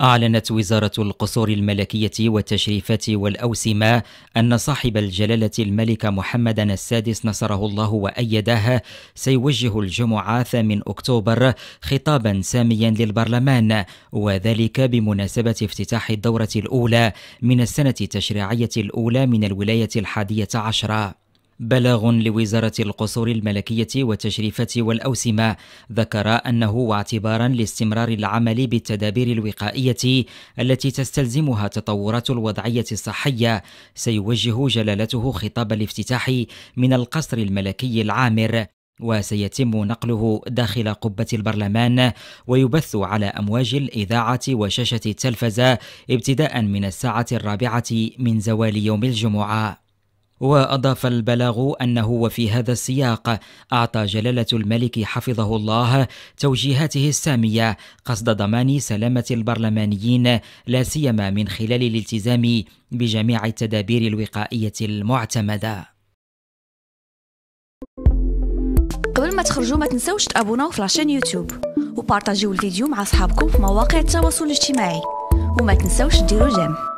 أعلنت وزارة القصور الملكية والتشريفات والأوسمة أن صاحب الجلالة الملك محمد السادس نصره الله وأيده سيوجه الجمعة 8 أكتوبر خطابا ساميا للبرلمان وذلك بمناسبة افتتاح الدورة الأولى من السنة التشريعية الأولى من الولاية الحادية عشرة بلاغ لوزارة القصور الملكية والتشريفات والأوسمة ذكر أنه واعتبارا لاستمرار العمل بالتدابير الوقائية التي تستلزمها تطورات الوضعية الصحية سيوجه جلالته خطاب الافتتاح من القصر الملكي العامر وسيتم نقله داخل قبة البرلمان ويبث على أمواج الإذاعة وشاشة التلفزة ابتداء من الساعة الرابعة من زوال يوم الجمعة واضاف البلاغ انه وفي هذا السياق اعطى جلاله الملك حفظه الله توجيهاته الساميه قصد ضمان سلامه البرلمانيين لا سيما من خلال الالتزام بجميع التدابير الوقائيه المعتمده قبل ما تخرجوا ما تنسوش تابوناو في لاشين يوتيوب وبارتاجيو الفيديو مع اصحابكم في مواقع التواصل الاجتماعي وما تنسوش ديرو جيم